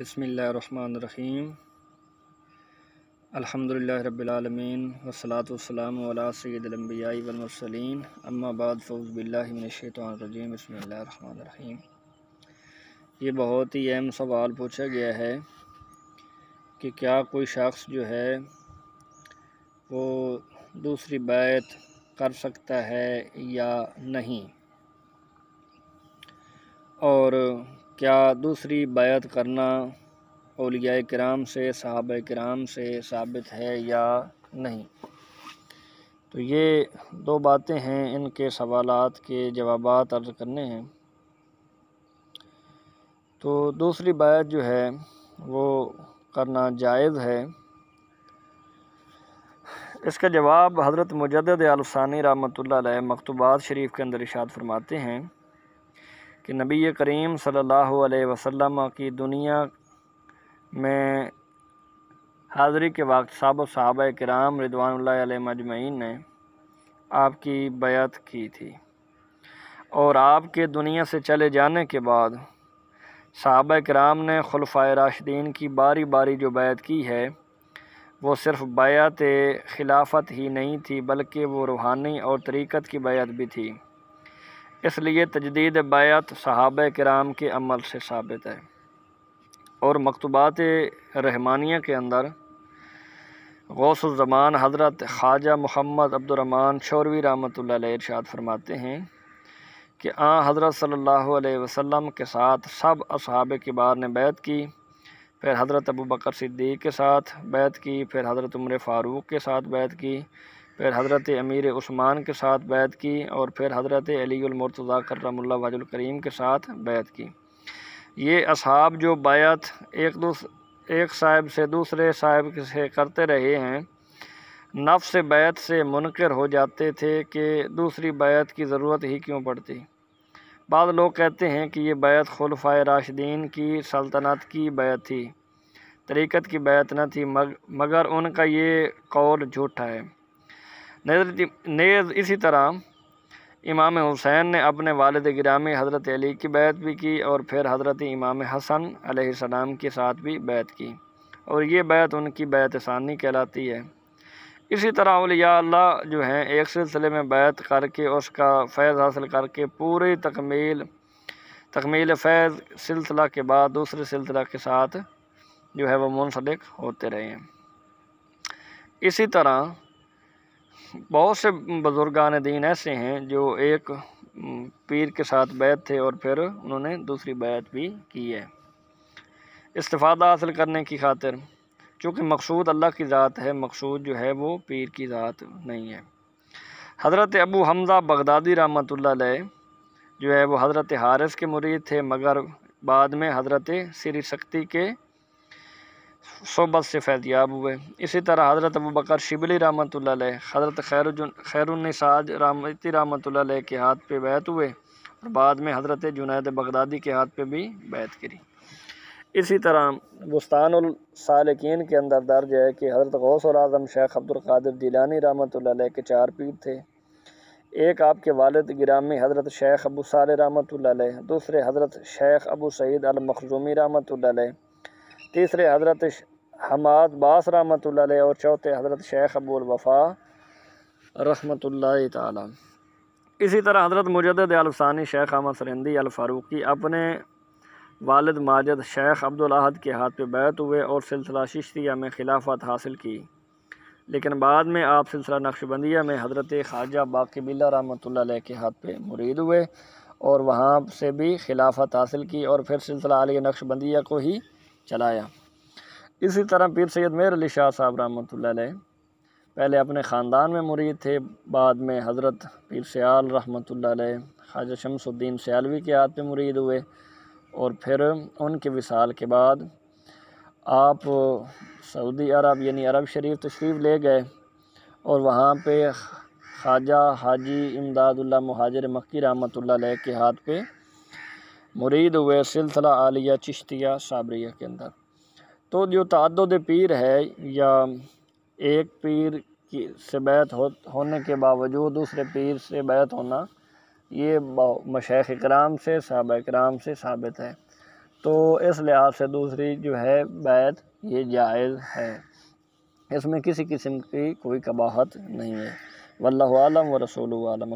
बसमीम अलहमदिल्ला रब्बिलालमीन वसलात वसलाम वला सैदलम्बियाई अम्माबाद फ़ौज़बिल्लाशैतरजीम बसमीम ये बहुत ही अहम सवाल पूछा गया है कि क्या कोई शख्स जो है वो दूसरी बैत कर सकता है या नहीं और क्या दूसरी बैत करना अलिया कराम से सहाब कराम से साबित है या नहीं तो ये दो बातें हैं इनके सवालात के जवाब अर्ज करने हैं तो दूसरी बात जो है वो करना जायज़ है इसका जवाब हज़रत मुजद अलसानी रहमत मकतूबात शरीफ के अंदर इशाद फरमाते हैं कि नबी करीम सल्लल्लाहु अलैहि वसल्लम की दुनिया में हाज़री के वक्त साब साहब कराम रिदवानल मजमैन ने आपकी बैत की थी और आपके दुनिया से चले जाने के बाद साहब कराम ने खुलफा राशदीन की बारी बारी जो बैत की है वो सिर्फ बैत खिलाफत ही नहीं थी बल्कि वो रूहानी और तरीक़त की बैत भी थी इसलिए तजदीद बायत सहाब कराम के अमल से साबित है और मकतबात रहमानिया के अंदर गौसमान हज़रत ख्वाजा मोहम्मद अब्दुलरमान शौरवी रहमत इरशाद फरमाते हैं कि आ हज़रत सल्लल्लाहु अलैहि वसल्लम के साथ सब असहाब किबार ने बैत की फिर हज़रत अबू बकर सिद्दीक के साथ बैत की फिर हज़रत उम्र फ़ारूक के साथ बैत की फिर हज़रत अमीर उस्मान के साथ बैत की और फिर हज़रत अलीमरतज़ा करमल्ला वजुल करीम के साथ बैत की ये असहाब जो बैत एक दूस एक साहब से दूसरे साहब से करते रहे हैं से बैत से मुनकर हो जाते थे कि दूसरी बैत की ज़रूरत ही क्यों पड़ती बाद लोग कहते हैं कि ये बैत खुलफा राशदीन की सल्तनत की बैत थी तरीक़त की बैत न थी मग, मगर उनका ये कौल झूठा है नेज इसी तरह इमाम हुसैन ने अपने वालद ग्रामी हज़रत अली की बैत भी की और फिर हज़रत इमाम हसन आसमाम के साथ भी बैत की और ये बैत उनकी बैत सानी कहलाती है इसी तरह उलिया अल्लाह जो हैं एक सिलसिले में बैत करके उसका फैज़ हासिल करके पूरी तकमील तकमील फैज़ सिलसिला के बाद दूसरे सिलसिला के साथ जो है वह मुनसलिक होते रहे इसी तरह बहुत से बुज़ुर्गान दीन ऐसे हैं जो एक पीर के साथ बैत थे और फिर उन्होंने दूसरी बैत भी की है इस्तादा हासिल करने की खातिर चूँकि मकसूद अल्लाह की ज़ात है मकसूद जो है वो पीर की ज़ात नहीं है हज़रत अबू हमज़ा बगदादी रहमत जो है वो हज़रत हारिस के मुरीद थे मगर बाद में हज़रत सिरी सख्ती के सोबत से फैजियाब हुए इसी तरह हज़रत अबू बकर शिबली रहमत हज़रत खैर नसाज रामती रहमत के हाथ पे बैत हुए और बाद में हज़रत जुनैद बगदादी के हाथ पे भी बैत करी इसी तरह बुस्तानसालकिन के अंदर दर्ज है कि हज़रत गौस और आज़म शेख अब्दुल्कर दिलानी रहमत के चार पीर थे एक आपके वालद ग्रामी हज़रत शेख अबू साल रहमत दूसरे हज़रत शेख अबू सईद अलमखजूमी रहमत तीसरे हज़रत हमाद बास रहमत और चौथे हज़रत शेख अबूल वफ़ा रहमत ला इसी तरह हज़रत मुजद अलफसानी शेख अहमद सरेंदी अलफारूकी अपने वालद माजद शेख अब्दुलहद के हाथ पे बैत हुए और सिलसिला शिश्तिया में खिलाफत हासिल की लेकिन बाद में आप सिलसिला नक्शबंदिया में हज़रत ख्वाजा बाकी बिल्ला रहमत के हाथ पे मुरीद हुए और वहाँ से भी खिलाफत हासिल की और फिर सिलसिला आलिया नक्शबंदिया को ही चलाया इसी तरह पीर सैद मेर अली शाह साहब रहमत पहले अपने ख़ानदान में मुरीद थे बाद में हज़रत पीर सयाल रहमत ख्वाजा शमसुद्दीन सयालवी के हाथ में मुरीद हुए और फिर उनके विसाल के बाद आप सऊदी अरब यानी अरब शरीफ तशरीफ़ ले गए और वहाँ पे ख्वाजा हाजी इमदादुल्ला महाजर मक्की रहमत के हाथ पे मुरीद हुए सिलसिला आलिया चिश्तिया साबरिया के अंदर तो जो तद पीर है या एक पीर की से बैत हो, होने के बावजूद दूसरे पीर से बैत होना ये मशेख कराम से सब कराम से साबित है तो इस लिहाज से दूसरी जो है बैत ये जायज़ है इसमें किसी किस्म की कोई कबाहत नहीं है वल्लम व रसूल आलम